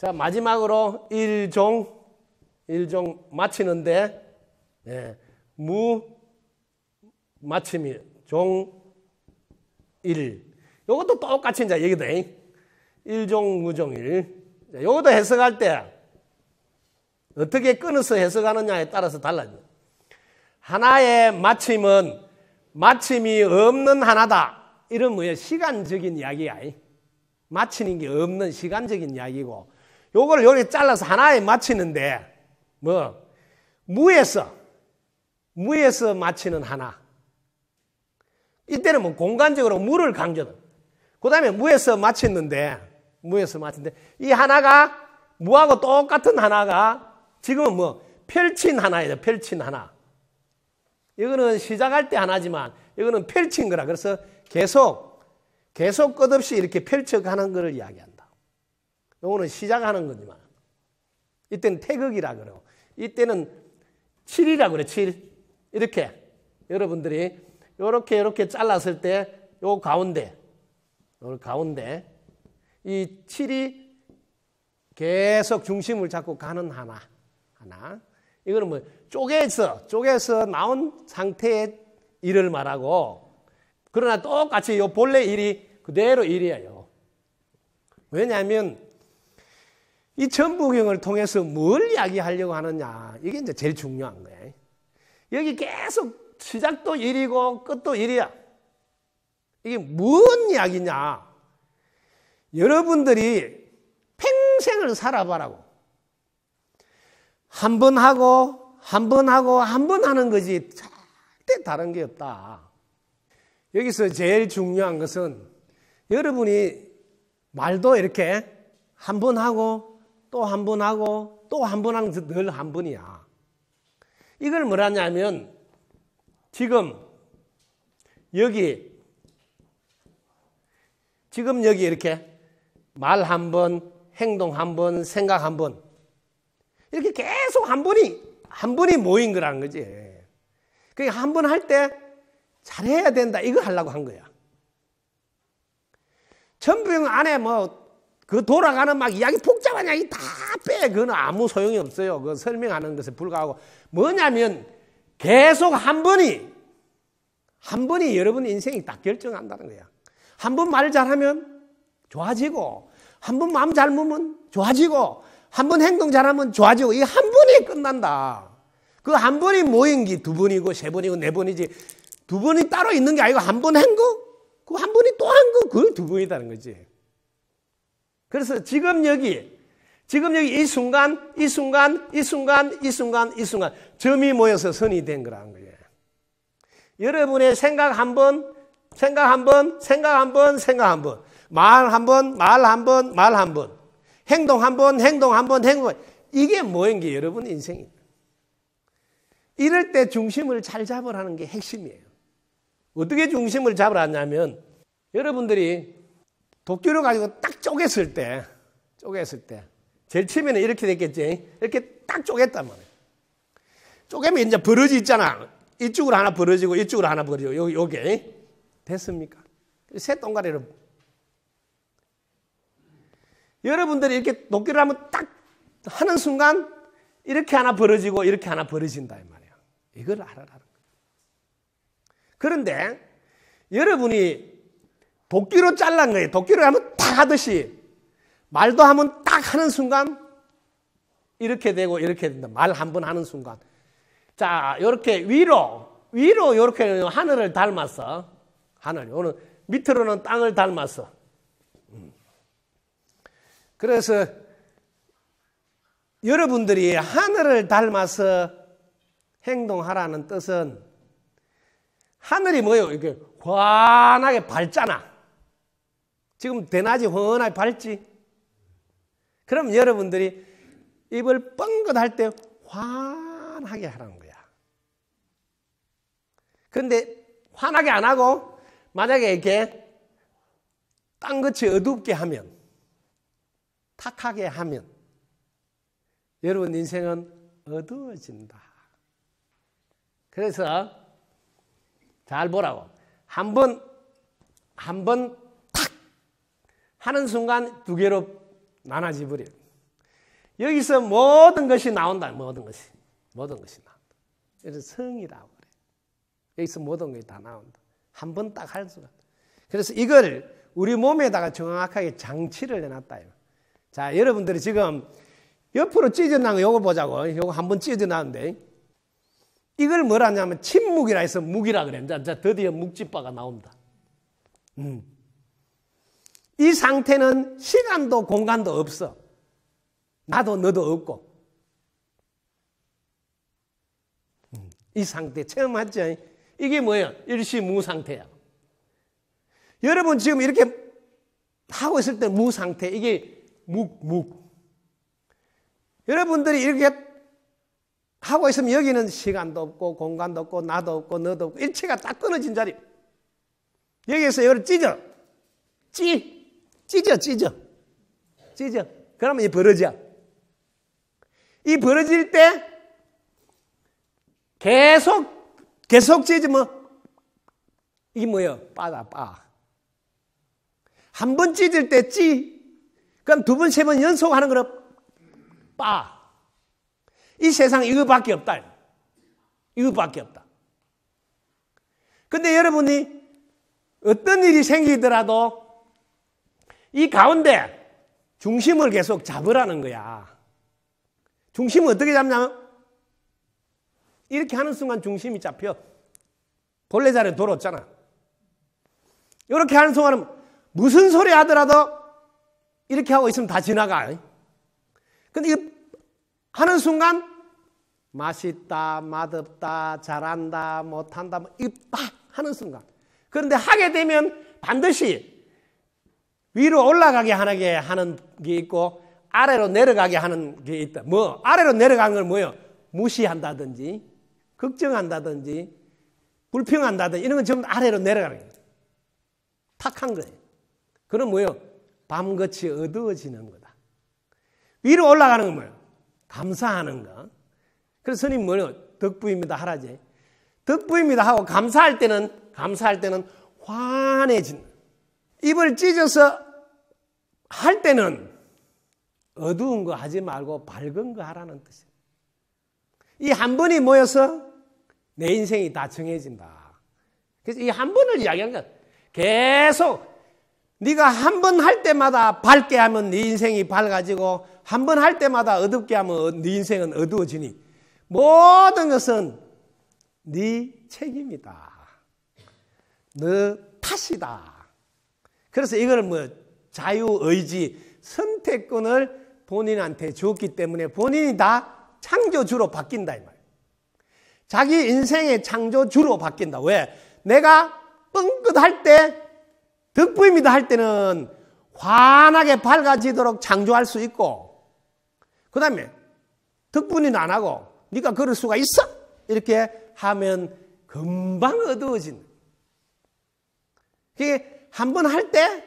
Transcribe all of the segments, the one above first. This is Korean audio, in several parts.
자, 마지막으로 일종, 일종 마치는데, 예, 무, 마침이, 종, 일. 요것도 똑같이 이제 얘기다. 일종, 무종, 일. 요것도 해석할 때, 어떻게 끊어서 해석하느냐에 따라서 달라져. 하나의 마침은 마침이 없는 하나다. 이런 뭐야 시간적인 이야기야. 마치는 게 없는 시간적인 이야기고 요거를 요렇 잘라서 하나에 맞히는데 뭐 무에서 무에서 맞히는 하나. 이때는 뭐 공간적으로 무를 강조 그다음에 무에서 맞히는데 무에서 맞히는데 이 하나가 무하고 똑같은 하나가 지금은 뭐 펼친 하나예요. 펼친 하나. 이거는 시작할 때 하나지만 이거는 펼친 거라. 그래서 계속 계속 끝없이 이렇게 펼쳐가는 것을 이야기한다. 요거는 시작하는 거지만. 이때는 태극이라 그래요. 이때는 7이라 그래, 7. 이렇게. 여러분들이 이렇게 이렇게 잘랐을 때 요 가운데, 요 가운데 이 7이 계속 중심을 잡고 가는 하나, 하나. 이거는 뭐 쪼개서 쪼개서 나온 상태의 일을 말하고 그러나 똑같이 요 본래 일이 그대로 일이에요. 왜냐하면 이 전부경을 통해서 뭘 이야기하려고 하느냐. 이게 이제 제일 중요한 거예요. 여기 계속 시작도 1이고 끝도 1이야. 이게 뭔 이야기냐. 여러분들이 평생을 살아봐라고. 한 번 하고, 한 번 하고, 한 번 하는 거지. 절대 다른 게 없다. 여기서 제일 중요한 것은 여러분이 말도 이렇게 한 번 하고, 또한번 하고 또 한 번하고늘 한분이야 이걸 뭐라냐면 지금 여기 지금 여기 이렇게 말 한 번, 행동 한 번, 생각 한 번. 이렇게 계속 한분이한분이 모인 거라는 거지. 그러니까 한번 할 때 잘해야 된다. 이거 하려고 한 거야. 전병 안에 뭐그 돌아가는 막 이야기 복잡한 이야기 다 빼. 그건 아무 소용이 없어요. 그 설명하는 것에 불과하고. 뭐냐면 계속 한 번이, 한 번이 여러분 인생이 딱 결정한다는 거야. 한 번 말 잘하면 좋아지고, 한 번 마음 잘 먹으면 좋아지고, 한 번 행동 잘하면 좋아지고, 이 한 번이 끝난다. 그 한 번이 모인기 두 번이고, 세 번이고, 네 번이지. 두 번이 따로 있는 게 아니고 한 번 한 거? 그 한 번이 또 한 거? 그걸 두 번이다는 거지. 그래서 지금 여기, 지금 여기 이 순간, 이 순간, 이 순간, 이 순간, 이 순간, 점이 모여서 선이 된 거라는 거예요. 여러분의 생각 한 번, 생각 한 번, 생각 한 번, 생각 한 번, 말 한 번, 말 한 번, 말 한 번, 행동 한 번, 행동 한 번, 행동 한 번. 이게 뭐인 게 여러분 인생입니다. 이럴 때 중심을 잘 잡으라는 게 핵심이에요. 어떻게 중심을 잡으라냐면 여러분들이 도끼를 가지고 딱 쪼갰을 때, 쪼갰을 때, 제일 처음에는 이렇게 됐겠지. 이렇게 딱 쪼갰단 말이야. 쪼개면 이제 버러지 있잖아. 이쪽으로 하나 벌어지고 이쪽으로 하나 벌어지고 요, 요게 됐습니까? 새동가리를 여러분들이 이렇게 도끼를 하면 딱 하는 순간 이렇게 하나 벌어지고 이렇게 하나 벌어진다 이 말이야. 이걸 알아라 그런데 여러분이 도끼로 잘란 거예요. 도끼로 하면 딱 하듯이 말도 하면 딱 하는 순간 이렇게 되고 이렇게 된다. 말 한 번 하는 순간. 자, 이렇게 위로 위로 이렇게 하늘을 닮았어. 하늘. 오늘 밑으로는 땅을 닮았어. 음. 그래서 여러분들이 하늘을 닮아서 행동하라는 뜻은 하늘이 뭐예요? 이게 렇 환하게 밝잖아. 지금 대낮이 훤하게 밝지? 그럼 여러분들이 입을 뻥긋할 때 환하게 하라는 거야. 그런데 환하게 안 하고 만약에 이렇게 땅끝이 어둡게 하면 탁하게 하면 여러분 인생은 어두워진다. 그래서 잘 보라고. 한 번, 한번 하는 순간 두 개로 나눠지 버려. 여기서 모든 것이 나온다. 모든 것이. 모든 것이 나온다. 그래서 성이라고 그래. 여기서 모든 것이 다 나온다. 한 번 딱 할 수가. 그래서 이걸 우리 몸에다가 정확하게 장치를 해놨다. 자, 여러분들이 지금 옆으로 찢어난 거 요거 보자고. 요거 한 번 찢어나는데 이걸 뭐라 하냐면 침묵이라 해서 묵이라 그래. 자, 자 드디어 묵집바가 나온다. 음. 이 상태는 시간도 공간도 없어. 나도 너도 없고. 이 상태 체험하죠. 이게 뭐예요? 일시무 상태야. 여러분 지금 이렇게 하고 있을 때무 상태 이게 묵묵. 여러분들이 이렇게 하고 있으면 여기는 시간도 없고 공간도 없고 나도 없고 너도 없고 일체가 딱 끊어진 자리. 여기에서 여기 찢어. 찌. 찢어, 찢어. 찢어. 그러면 이 벌어져. 이 벌어질 때 계속, 계속 찢으면 뭐. 이 뭐예요? 빠다, 빠. 한 번 찢을 때 찌. 그럼 두 번, 세 번 연속 하는 거는 빠. 이 세상 이거밖에 없다. 이거밖에 없다. 근데 여러분이 어떤 일이 생기더라도 이 가운데 중심을 계속 잡으라는 거야. 중심을 어떻게 잡냐면 이렇게 하는 순간 중심이 잡혀 본래 자리에 돌아왔잖아. 이렇게 하는 순간은 무슨 소리 하더라도 이렇게 하고 있으면 다 지나가. 근데 이 하는 순간 맛있다, 맛없다, 잘한다, 못한다, 뭐이 하는 순간. 그런데 하게 되면 반드시 위로 올라가게 하게 하는 게 있고 아래로 내려가게 하는 게 있다. 뭐 아래로 내려가는 건 뭐예요? 무시한다든지 걱정한다든지 불평한다든지 이런 건 전부 아래로 내려가는 거예요. 탁한 거예요. 그럼 뭐예요? 밤같이 어두워지는 거다. 위로 올라가는 건 뭐예요? 감사하는 거. 그래서 스님 뭐예요? 덕부입니다 하라지. 덕부입니다 하고 감사할 때는 감사할 때는 환해진다. 입을 찢어서 할 때는 어두운 거 하지 말고 밝은 거 하라는 뜻이에요. 이 한 번이 모여서 내 인생이 다 정해진다. 그래서 이 한 번을 이야기하는 건 계속 네가 한 번 할 때마다 밝게 하면 네 인생이 밝아지고 한 번 할 때마다 어둡게 하면 어, 네 인생은 어두워지니 모든 것은 네 책임이다. 너 탓이다. 그래서 이걸뭐 자유의지 선택권을 본인한테 주었기 때문에 본인이 다 창조주로 바뀐다 이 말이에요. 자기 인생의 창조주로 바뀐다. 왜? 내가 뻥끗할 때덕부입니다할 때는 환하게 밝아지도록 창조할 수 있고 그 다음에 덕분이는안 하고 네가 그럴 수가 있어 이렇게 하면 금방 어두워진 그게 한번할때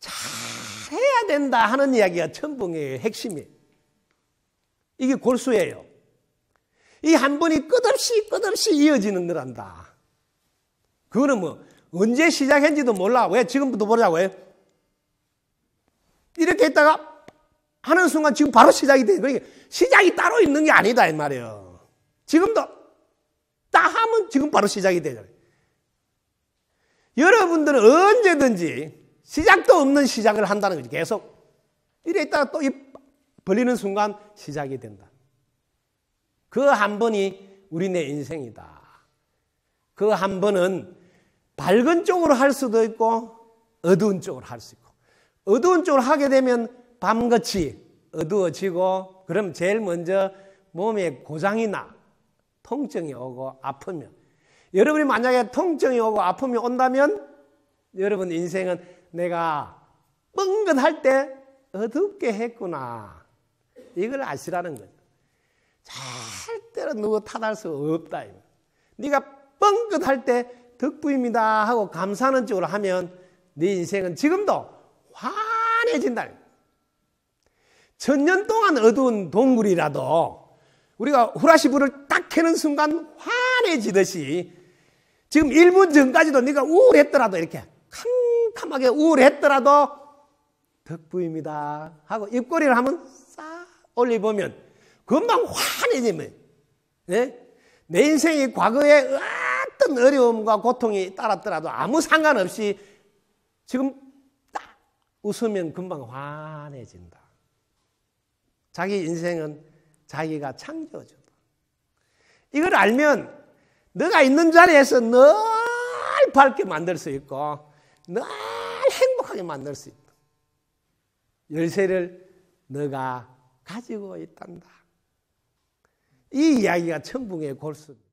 잘해야 된다 하는 이야기가 천봉의 핵심이에요. 이게 골수예요. 이 한 번이 끝없이 끝없이 이어지는 거란다. 그거는 뭐 언제 시작했는지도 몰라. 왜 지금부터 보자고 해? 이렇게 했다가 하는 순간 지금 바로 시작이 돼. 그러니까 시작이 따로 있는 게 아니다 이 말이에요. 지금도 딱 하면 지금 바로 시작이 되잖아요. 여러분들은 언제든지 시작도 없는 시작을 한다는 거지. 계속 이래 있다가 또 입 벌리는 순간 시작이 된다. 그 한 번이 우리 내 인생이다. 그 한 번은 밝은 쪽으로 할 수도 있고 어두운 쪽으로 할 수 있고 어두운 쪽으로 하게 되면 밤같이 어두워지고 그럼 제일 먼저 몸에 고장이 나 통증이 오고 아프면 여러분이 만약에 통증이 오고 아픔이 온다면 여러분 인생은 내가 뻥긋할 때 어둡게 했구나. 이걸 아시라는 거예요. 절대로 누구 탓할 수 없다. 네가 뻥긋할 때 덕부입니다 하고 감사하는 쪽으로 하면 네 인생은 지금도 환해진다. 천년 동안 어두운 동굴이라도 우리가 후라시 불을 딱 켜는 순간 환해지듯이 지금 1분 전까지도 네가 우울했더라도 이렇게 캄캄하게 우울했더라도 덕부입니다 하고 입꼬리를 한번 싹 올려보면 금방 환해지면 네? 내 인생이 과거에 어떤 어려움과 고통이 따랐더라도 아무 상관없이 지금 딱 웃으면 금방 환해진다. 자기 인생은 자기가 창조주다. 이걸 알면 너가 있는 자리에서 늘 밝게 만들 수 있고 늘 행복하게 만들 수 있다. 열쇠를 네가 가지고 있단다. 이 이야기가 천붕의 골수. 다